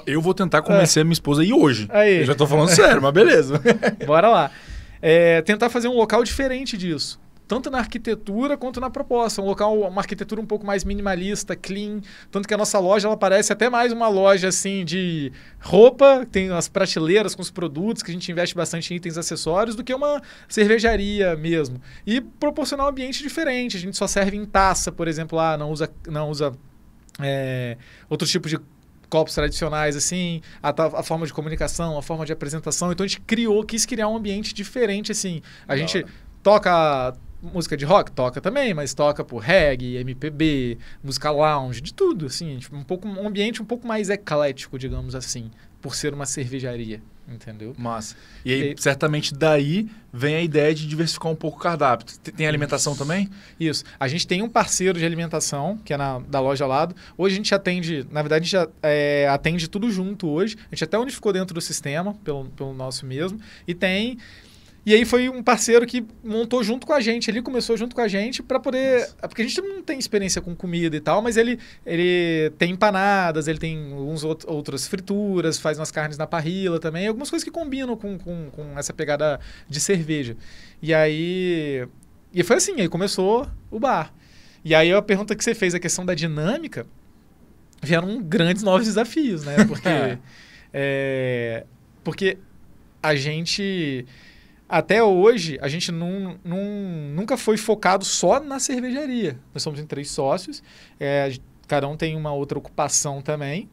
Eu vou tentar convencer é. a minha esposa aí hoje. Aí. Eu já estou falando sério, mas beleza. Bora lá. É, tentar fazer um local diferente disso tanto na arquitetura quanto na proposta. Um local, uma arquitetura um pouco mais minimalista, clean. Tanto que a nossa loja ela parece até mais uma loja assim de roupa, tem as prateleiras com os produtos, que a gente investe bastante em itens acessórios, do que uma cervejaria mesmo. E proporcionar um ambiente diferente. A gente só serve em taça, por exemplo, lá, não usa, não usa é, outro tipo de copos tradicionais, assim, a, a, forma de comunicação, a forma de apresentação. Então a gente criou, quis criar um ambiente diferente, assim. A gente toca música de rock toca também, mas toca por reggae, MPB, música lounge, de tudo, assim, tipo, um pouco um ambiente um pouco mais eclético, digamos assim, por ser uma cervejaria, entendeu? mas E aí, certamente daí vem a ideia de diversificar um pouco o cardápio. Tem alimentação Isso. também? Isso. A gente tem um parceiro de alimentação, que é na, da loja ao lado. Hoje a gente atende, na verdade, a gente é, atende tudo junto hoje. A gente até unificou dentro do sistema, pelo, pelo nosso mesmo. E tem e aí foi um parceiro que montou junto com a gente, ele começou junto com a gente para poder, Nossa. porque a gente não tem experiência com comida e tal, mas ele ele tem empanadas, ele tem uns outras frituras, faz umas carnes na parrila também, algumas coisas que combinam com, com, com essa pegada de cerveja. E aí e foi assim, aí começou o bar. E aí a pergunta que você fez, a questão da dinâmica, vieram grandes novos desafios, né? Porque é. é, porque a gente até hoje, a gente num, num, nunca foi focado só na cervejaria. Nós somos em três sócios, é, cada um tem uma outra ocupação também.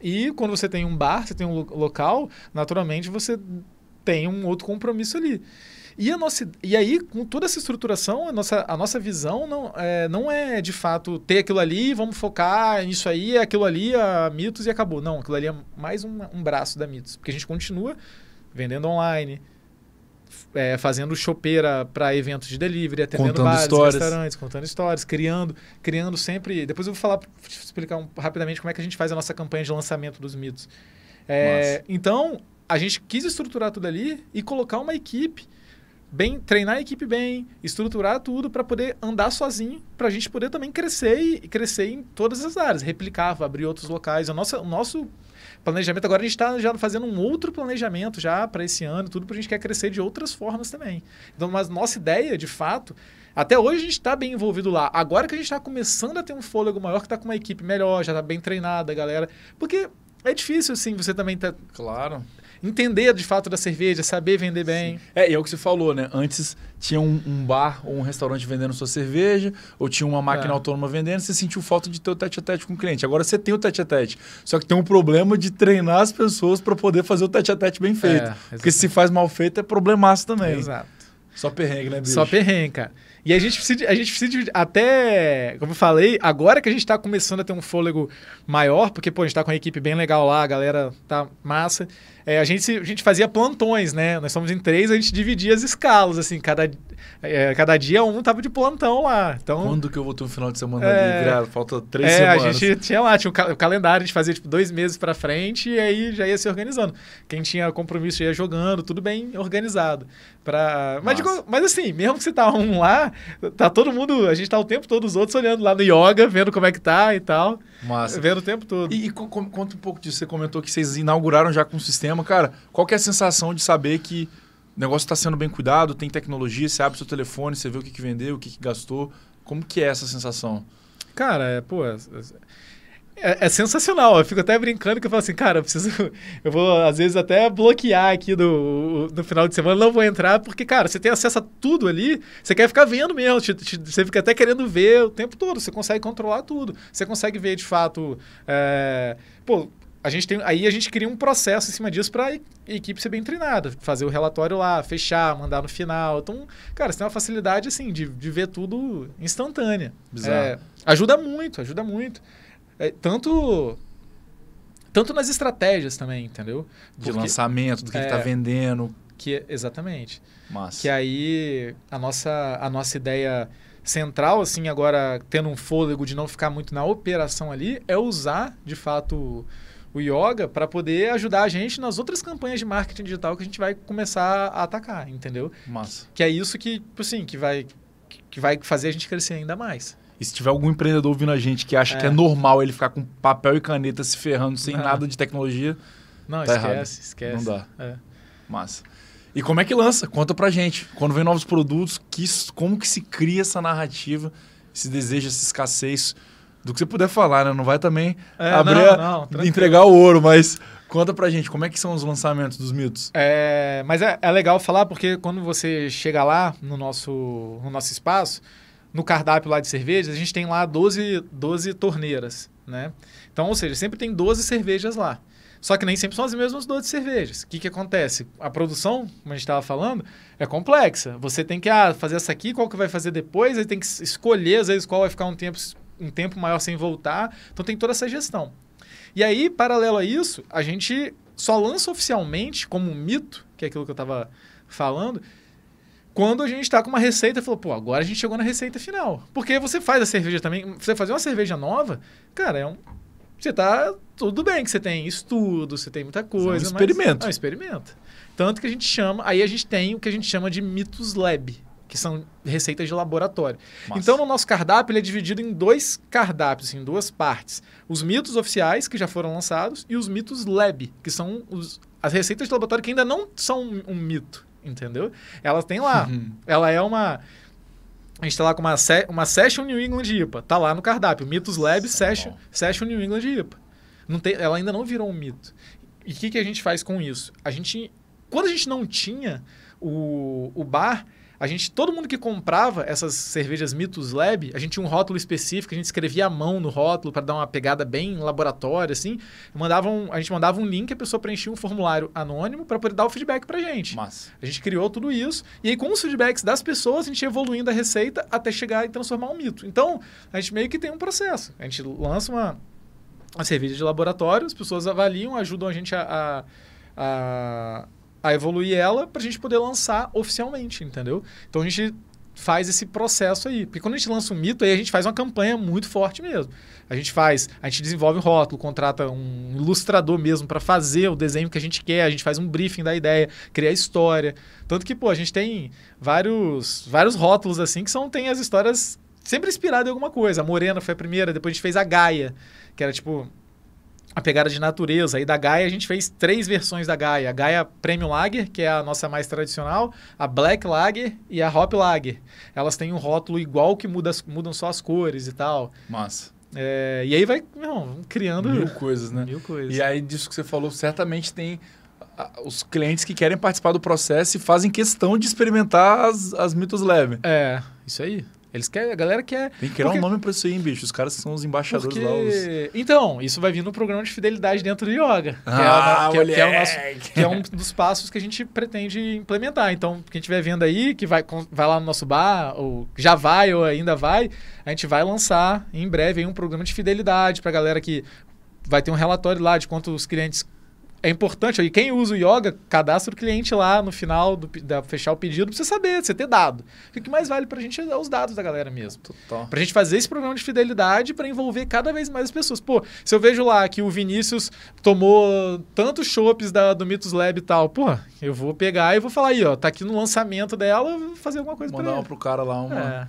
E quando você tem um bar, você tem um local, naturalmente você tem um outro compromisso ali. E, a nossa, e aí, com toda essa estruturação, a nossa, a nossa visão não é, não é, de fato, ter aquilo ali, vamos focar nisso aí, aquilo ali, a Mitos e acabou. Não, aquilo ali é mais um, um braço da Mitos. Porque a gente continua vendendo online, é, fazendo chopeira para eventos de delivery, atendendo contando bares, histórias. restaurantes, contando histórias, criando, criando sempre. Depois eu vou falar, explicar um, rapidamente como é que a gente faz a nossa campanha de lançamento dos mitos. É, então, a gente quis estruturar tudo ali e colocar uma equipe bem, treinar a equipe bem, estruturar tudo para poder andar sozinho, para a gente poder também crescer e crescer em todas as áreas, replicar, abrir outros locais. O nosso, o nosso planejamento. Agora a gente está já fazendo um outro planejamento já para esse ano, tudo, porque a gente quer crescer de outras formas também. Então, mas nossa ideia, de fato, até hoje a gente está bem envolvido lá. Agora que a gente está começando a ter um fôlego maior, que está com uma equipe melhor, já está bem treinada, galera. Porque é difícil, assim, você também tá. Claro entender de fato da cerveja, saber vender bem. Sim. É, e é o que você falou, né? Antes tinha um, um, bar ou um restaurante vendendo sua cerveja, ou tinha uma máquina é. autônoma vendendo, você sentiu falta de ter o tete a tete com o cliente. Agora você tem o tete a tete. Só que tem um problema de treinar as pessoas para poder fazer o tete a tete bem feito. É, porque se faz mal feito, é problemaço também. Exato. Só perrengue, né, bicho? Só perrengue, cara. E a gente precisa, a gente precisa de, até, como eu falei, agora que a gente está começando a ter um fôlego maior, porque, pô, a gente está com uma equipe bem legal lá, a galera tá massa. É, a, gente, a gente fazia plantões, né? Nós somos em três, a gente dividia as escalas, assim, cada, é, cada dia um tava de plantão lá. Então, Quando que eu vou ter um final de semana é, livre? Ah, falta três é, semanas. A gente tinha lá, tinha o, ca o calendário, a gente fazia tipo dois meses para frente e aí já ia se organizando. Quem tinha compromisso ia jogando, tudo bem organizado. Pra... Mas, digo, mas assim, mesmo que você tá um lá, tá todo mundo, a gente tá o tempo todo os outros olhando lá no yoga, vendo como é que tá e tal. Massa. Vendo o tempo todo. E, e co conta um pouco disso, você comentou que vocês inauguraram já com o sistema, cara, qual que é a sensação de saber que o negócio está sendo bem cuidado, tem tecnologia, você abre o seu telefone, você vê o que, que vendeu, o que, que gastou, como que é essa sensação? Cara, é, pô, é, é, é, é, sensacional. Eu fico até brincando que eu falo assim, cara, eu preciso. Eu vou, às vezes, até bloquear aqui no, no final de semana, não vou entrar, porque, cara, você tem acesso a tudo ali, você quer ficar vendo mesmo. Te, te, você fica até querendo ver o tempo todo, você consegue controlar tudo. Você consegue ver de fato. É, pô, a gente tem, aí a gente cria um processo em cima disso para a equipe ser bem treinada, fazer o relatório lá, fechar, mandar no final. Então, cara, você tem uma facilidade assim de, de ver tudo instantânea. É, ajuda muito, ajuda muito. É, tanto tanto nas estratégias também, entendeu? De lançamento, do que tá é, está vendendo. Que, é, exatamente. Massa. Que aí a nossa, a nossa ideia central, assim, agora tendo um fôlego de não ficar muito na operação ali, é usar de fato o yoga para poder ajudar a gente nas outras campanhas de marketing digital que a gente vai começar a atacar, entendeu? Massa. Que, que é isso que, tipo assim, que vai, que vai fazer a gente crescer ainda mais. E se tiver algum empreendedor ouvindo a gente que acha é. que é normal ele ficar com papel e caneta se ferrando sem é. nada de tecnologia. Não, tá esquece, errado. esquece. Não dá. É. Massa. E como é que lança? Conta pra gente. Quando vem novos produtos, que, como que se cria essa narrativa, esse desejo, essa escassez? Do que você puder falar, né? Não vai também é, abrir, não, não, entregar o ouro, mas Conta pra gente, como é que são os lançamentos dos mitos? É, mas é, é legal falar porque quando você chega lá no nosso, no nosso espaço, no cardápio lá de cervejas, a gente tem lá 12, 12 torneiras, né? Então, ou seja, sempre tem 12 cervejas lá. Só que nem sempre são as mesmas 12 cervejas. O que, que acontece? A produção, como a gente estava falando, é complexa. Você tem que ah, fazer essa aqui, qual que vai fazer depois, aí tem que escolher, às vezes, qual vai ficar um tempo, um tempo maior sem voltar. Então tem toda essa gestão. E aí, paralelo a isso, a gente só lança oficialmente como um mito, que é aquilo que eu estava falando, quando a gente está com uma receita, falou, pô, agora a gente chegou na receita final. Porque você faz a cerveja também, você fazer uma cerveja nova, cara, é um. Você tá. Tudo bem que você tem estudo, você tem muita coisa. É um experimento. Mas, é um experimento. Tanto que a gente chama. Aí a gente tem o que a gente chama de mitos lab, que são receitas de laboratório. Então, no nosso cardápio, ele é dividido em dois cardápios, em duas partes. Os mitos oficiais, que já foram lançados, e os mitos lab, que são os, as receitas de laboratório que ainda não são um, um mito entendeu? Ela tem lá. Uhum. Ela é uma. A gente tá lá com uma, se, uma Session New England IPA. Tá lá no cardápio. Mitos Lab Isso é session, session New England IPA. Não tem, ela ainda não virou um mito. E o que, que a gente faz com isso? A gente. Quando a gente não tinha o, o bar, a gente, todo mundo que comprava essas cervejas Mitos Lab, a gente tinha um rótulo específico, a gente escrevia à mão no rótulo para dar uma pegada bem laboratório, assim. Mandavam, a gente mandava um link, a pessoa preenchia um formulário anônimo para poder dar o feedback para a gente. Mas a gente criou tudo isso e aí com os feedbacks das pessoas a gente ia evoluindo a receita até chegar e transformar um mito. Então a gente meio que tem um processo. A gente lança uma, uma cerveja de laboratório, as pessoas avaliam, ajudam a gente a, a, a a evoluir ela para a gente poder lançar oficialmente, entendeu? Então a gente faz esse processo aí. Porque quando a gente lança um mito, aí a gente faz uma campanha muito forte mesmo. A gente faz, a gente desenvolve o rótulo, contrata um ilustrador mesmo para fazer o desenho que a gente quer, a gente faz um briefing da ideia, cria a história. Tanto que, pô, a gente tem vários, vários rótulos assim que são tem as histórias sempre inspiradas em alguma coisa. A Morena foi a primeira, depois a gente fez a Gaia, que era tipo a pegada de natureza. E da Gaia a gente fez três versões da Gaia. A Gaia Premium Lager, que é a nossa mais tradicional, a Black Lager e a Hop Lager. Elas têm um rótulo igual que muda, mudam só as cores e tal. Massa. É, e aí vai não, criando... Mil coisas, né? Mil coisas. E aí disso que você falou, certamente tem os clientes que querem participar do processo e fazem questão de experimentar as, as mitos leve. É, isso aí. Eles querem, a galera quer. Tem que criar porque... um nome para isso aí, hein, bicho? Os caras são os embaixadores porque... lá. Os... Então, isso vai vir no programa de fidelidade dentro do yoga. É ah, que, é, é o nosso, que é um dos passos que a gente pretende implementar. Então, quem estiver vendo aí, que vai, vai lá no nosso bar, ou já vai ou ainda vai, a gente vai lançar em breve um programa de fidelidade para a galera que vai ter um relatório lá de quanto os clientes é importante, e quem usa o yoga, cadastra o cliente lá no final, do, da, fechar o pedido, pra você saber, você ter dado. O que mais vale pra gente é os dados da galera mesmo. Total. Pra gente fazer esse programa de fidelidade para envolver cada vez mais as pessoas. Pô, se eu vejo lá que o Vinícius tomou tantos chopes do Mitos Lab e tal, pô, eu vou pegar e vou falar aí, ó, tá aqui no lançamento dela, vou fazer alguma coisa Mandar pra ele. Mandar pro cara lá uma... É.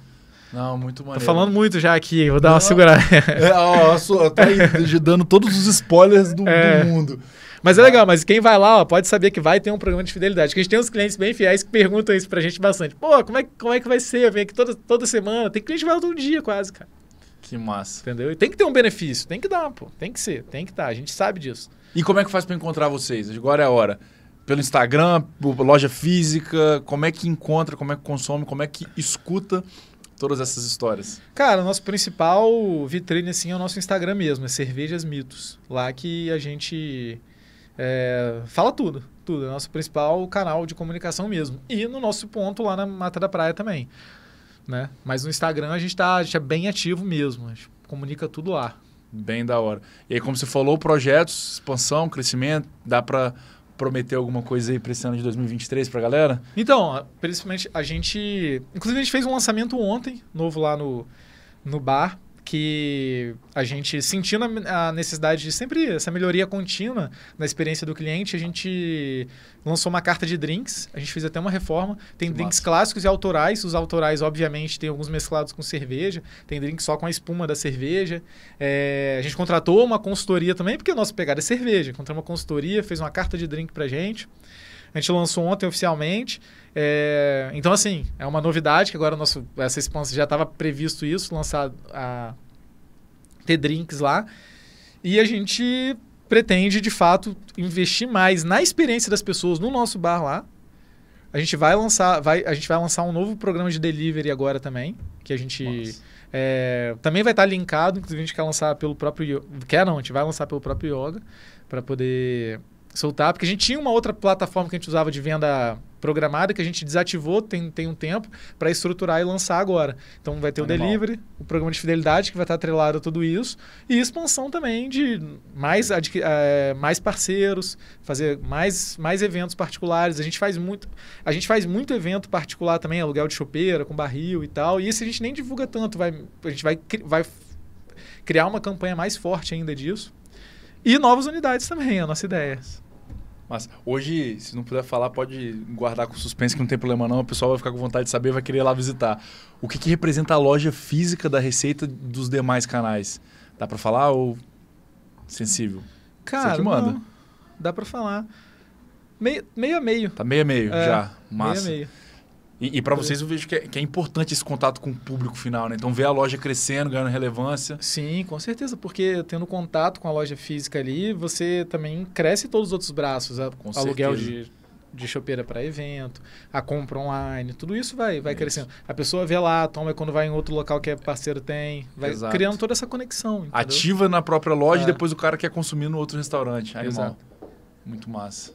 Não, muito maneiro. Tô falando muito já aqui, vou dar Não. uma segurada. É, ó, ó, tá aí, dando todos os spoilers do, é. do mundo. Mas é legal, mas quem vai lá ó, pode saber que vai ter um programa de fidelidade. Que a gente tem uns clientes bem fiéis que perguntam isso pra gente bastante. Pô, como é, como é que vai ser? Eu venho aqui toda, toda semana. Tem cliente que vai todo dia quase, cara. Que massa. Entendeu? E tem que ter um benefício. Tem que dar, pô. Tem que ser. Tem que estar. Tá, a gente sabe disso. E como é que faz para encontrar vocês? Agora é a hora. Pelo Instagram, loja física, como é que encontra, como é que consome, como é que escuta todas essas histórias? Cara, o nosso principal vitrine assim é o nosso Instagram mesmo, é Cervejas Mitos. Lá que a gente é, fala tudo, tudo. É nosso principal canal de comunicação mesmo. E no nosso ponto lá na Mata da Praia também. Né? Mas no Instagram a gente, tá, a gente é bem ativo mesmo. A gente comunica tudo lá. Bem da hora. E aí, como você falou, projetos, expansão, crescimento, dá para prometer alguma coisa aí para esse ano de 2023 para a galera? Então, principalmente a gente. Inclusive, a gente fez um lançamento ontem, novo lá no, no bar que a gente sentindo a necessidade de sempre essa melhoria contínua na experiência do cliente, a gente lançou uma carta de drinks, a gente fez até uma reforma, tem que drinks massa. clássicos e autorais, os autorais obviamente tem alguns mesclados com cerveja, tem drinks só com a espuma da cerveja, é, a gente contratou uma consultoria também, porque o nosso pegada é cerveja, contratou uma consultoria, fez uma carta de drink para gente, a gente lançou ontem oficialmente, é, então, assim, é uma novidade que agora nosso, essa expansão já estava previsto isso, lançado a ter drinks lá. E a gente pretende, de fato, investir mais na experiência das pessoas no nosso bar lá. A gente vai lançar, vai, a gente vai lançar um novo programa de delivery agora também, que a gente é, também vai estar linkado, inclusive a gente quer lançar pelo próprio quer não, a gente vai lançar pelo próprio Yoga para poder soltar, porque a gente tinha uma outra plataforma que a gente usava de venda programada que a gente desativou tem, tem um tempo para estruturar e lançar agora. Então vai ter Animal. o delivery, o programa de fidelidade que vai estar atrelado a tudo isso e expansão também de mais, é, mais parceiros, fazer mais, mais eventos particulares. A gente faz muito a gente faz muito evento particular também, aluguel de chopeira com barril e tal. E esse a gente nem divulga tanto, vai, a gente vai, vai criar uma campanha mais forte ainda disso. E novas unidades também, é a nossa ideia. Mas hoje, se não puder falar, pode guardar com suspense, que não tem problema não. O pessoal vai ficar com vontade de saber, vai querer ir lá visitar. O que, que representa a loja física da Receita dos demais canais? Dá para falar ou sensível? Cara, Você que manda. Não. dá para falar. Meio, meio a meio. Tá meio a meio é, já. Massa. Meio a meio. E, e para é. vocês eu vejo que é, que é, importante esse contato com o público final, né? Então ver a loja crescendo, ganhando relevância. Sim, com certeza, porque tendo contato com a loja física ali, você também cresce todos os outros braços, a, com aluguel certeza. de de chopeira para evento, a compra online, tudo isso vai, vai isso. crescendo. A pessoa vê lá, toma quando vai em outro local que é parceiro tem, vai Exato. criando toda essa conexão. Entendeu? Ativa na própria loja é. e depois o cara quer consumir no outro restaurante. Animal. Exato. Muito massa.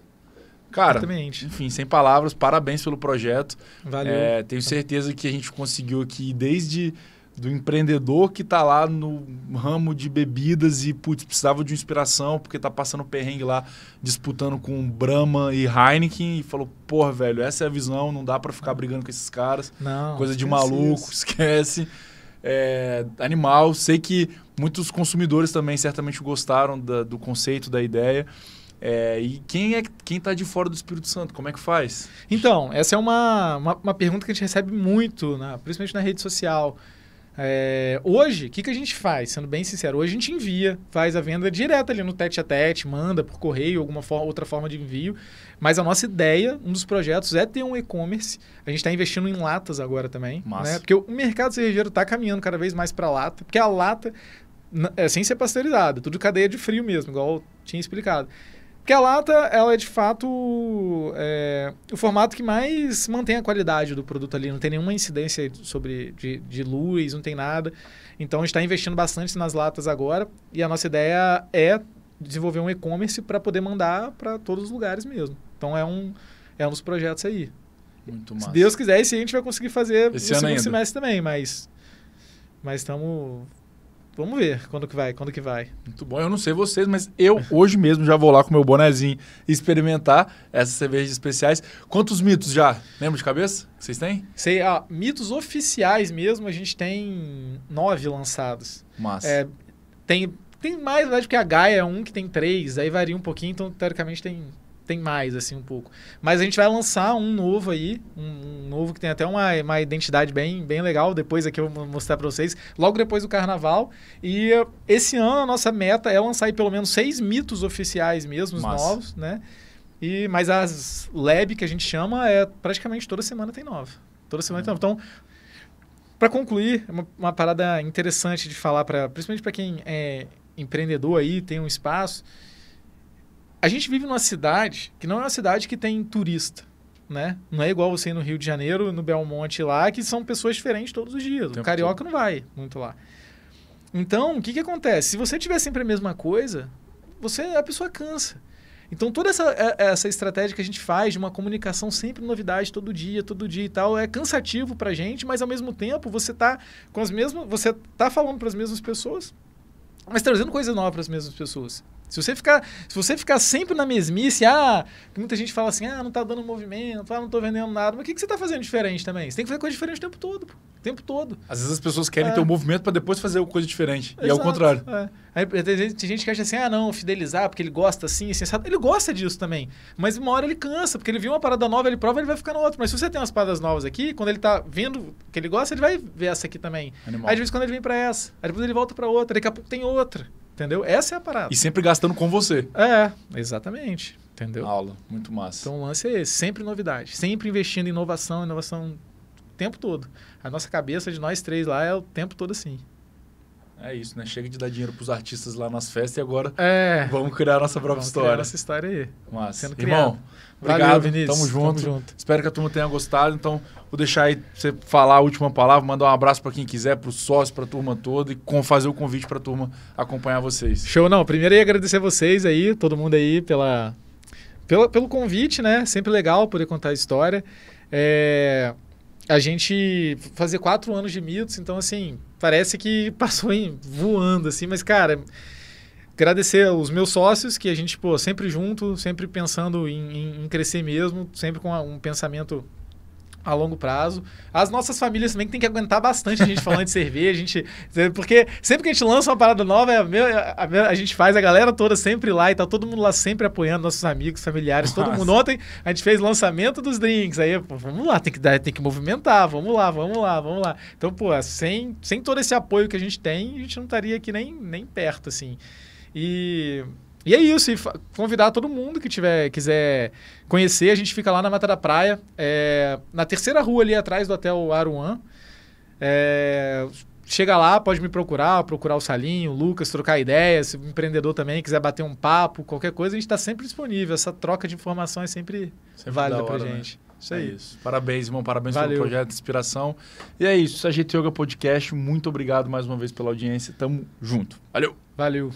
Cara, Exatamente. enfim, sem palavras, parabéns pelo projeto. Valeu. É, tenho certeza que a gente conseguiu aqui desde do empreendedor que está lá no ramo de bebidas e putz, precisava de inspiração porque está passando perrengue lá disputando com Brahma e Heineken e falou, porra, velho, essa é a visão, não dá para ficar brigando com esses caras. Não, coisa de maluco, isso. esquece. É, animal, sei que muitos consumidores também certamente gostaram da, do conceito, da ideia. É, e quem é quem está de fora do Espírito Santo? Como é que faz? Então, essa é uma, uma, uma pergunta que a gente recebe muito, né? principalmente na rede social. É, hoje, o que, que a gente faz? Sendo bem sincero, hoje a gente envia, faz a venda direta ali no tete a tete, manda por correio, alguma outra forma de envio. Mas a nossa ideia, um dos projetos, é ter um e-commerce. A gente está investindo em latas agora também. Né? Porque o mercado cervejeiro está caminhando cada vez mais para lata, porque a lata é sem ser pasteurizada, tudo cadeia de frio mesmo, igual eu tinha explicado. Porque a lata, ela é de fato é, o formato que mais mantém a qualidade do produto ali. Não tem nenhuma incidência sobre de, de luz, não tem nada. Então a gente está investindo bastante nas latas agora. E a nossa ideia é desenvolver um e-commerce para poder mandar para todos os lugares mesmo. Então é um, é um dos projetos aí. Muito massa. Se Deus quiser, esse a gente vai conseguir fazer esse no segundo ainda. semestre também, mas. Mas estamos Vamos ver quando que vai, quando que vai. Muito bom. Eu não sei vocês, mas eu hoje mesmo já vou lá com meu bonezinho experimentar essas cervejas especiais. Quantos mitos já? Lembra de cabeça? Que vocês têm? Sei, ah, mitos oficiais mesmo, a gente tem nove lançados. Massa. É, tem, tem mais, na verdade, porque a Gaia é um que tem três, aí varia um pouquinho, então teoricamente tem tem mais, assim, um pouco. Mas a gente vai lançar um novo aí, um, um novo que tem até uma, uma identidade bem, bem legal. Depois aqui eu vou mostrar para vocês, logo depois do carnaval. E esse ano a nossa meta é lançar aí pelo menos seis mitos oficiais mesmo, novos, né? E, mas as lab que a gente chama é praticamente toda semana tem nova. Toda semana uhum. tem nova. Então, para concluir, é uma, uma, parada interessante de falar, pra, principalmente para quem é empreendedor aí, tem um espaço a gente vive numa cidade que não é uma cidade que tem turista. Né? Não é igual você ir no Rio de Janeiro, no Belmonte lá, que são pessoas diferentes todos os dias. O, o carioca todo. não vai muito lá. Então, o que, que acontece? Se você tiver sempre a mesma coisa, você a pessoa cansa. Então, toda essa, é, essa estratégia que a gente faz de uma comunicação sempre novidade, todo dia, todo dia e tal, é cansativo pra gente, mas ao mesmo tempo você tá com as mesmas. Você está falando para as mesmas pessoas, mas trazendo coisas novas para as mesmas pessoas. Se você ficar, se você ficar sempre na mesmice, ah, muita gente fala assim, ah, não tá dando movimento, ah, não tô vendendo nada. Mas o que, que você tá fazendo diferente também? Você tem que fazer coisa diferente o tempo todo, pô. O tempo todo. Às vezes as pessoas querem é. ter um movimento para depois fazer coisa diferente. Exato, e é o contrário. É. Aí tem gente, tem gente que acha assim, ah, não, fidelizar, porque ele gosta assim, assim, Ele gosta disso também. Mas uma hora ele cansa, porque ele viu uma parada nova, ele prova, ele vai ficar no outro. Mas se você tem umas paradas novas aqui, quando ele tá vendo que ele gosta, ele vai ver essa aqui também. Animal. Aí de vez em quando ele vem para essa. Aí depois ele volta para outra, daqui a pouco tem outra. Entendeu? Essa é a parada. E sempre gastando com você. É, exatamente. Entendeu? Aula, muito massa. Então o lance é esse, sempre novidade. Sempre investindo em inovação, inovação o tempo todo. A nossa cabeça de nós três lá é o tempo todo assim. É isso, né? Chega de dar dinheiro pros artistas lá nas festas e agora é, vamos criar a nossa própria vamos história. Criar história aí. Mas, sendo irmão, obrigado, Valeu, Tamo junto. tamo junto. Espero que a turma tenha gostado. Então, vou deixar aí você falar a última palavra, mandar um abraço para quem quiser, pro sócio, pra turma toda e com, fazer o convite pra turma acompanhar vocês. Show, não. Primeiro, aí agradecer a vocês aí, todo mundo aí, pela, pela, pelo convite, né? Sempre legal poder contar a história. É, a gente fazer quatro anos de mitos, então assim, parece que passou em, voando, assim, mas, cara, agradecer aos meus sócios, que a gente, pô, sempre junto, sempre pensando em, em crescer mesmo, sempre com um pensamento a longo prazo. As nossas famílias também tem que aguentar bastante a gente falando de cerveja, a gente, eh, porque sempre que a gente lança uma parada nova, é a, a, a, gente faz a galera toda sempre lá e tá todo mundo lá sempre apoiando nossos amigos, familiares, todo mundo. Ontem a gente fez lançamento dos drinks, aí pô, vamos lá, tem que dar, tem que movimentar, vamos lá, vamos lá, vamos lá. Então, pô, é sem, sem todo esse apoio que a gente tem, a gente não estaria aqui nem, nem perto, assim. E e é isso, e convidar todo mundo que tiver, quiser conhecer. A gente fica lá na Mata da Praia, é, na terceira rua ali atrás do Hotel Aruan. É, chega lá, pode me procurar, procurar o Salinho, o Lucas, trocar ideias. Se o empreendedor também quiser bater um papo, qualquer coisa, a gente está sempre disponível. Essa troca de informação é sempre, sempre válida para né? gente. Né? Isso é aí. isso. Parabéns, irmão. Parabéns Valeu. pelo projeto de inspiração. E é isso. A Yoga Podcast. Muito obrigado mais uma vez pela audiência. Tamo junto. Valeu. Valeu.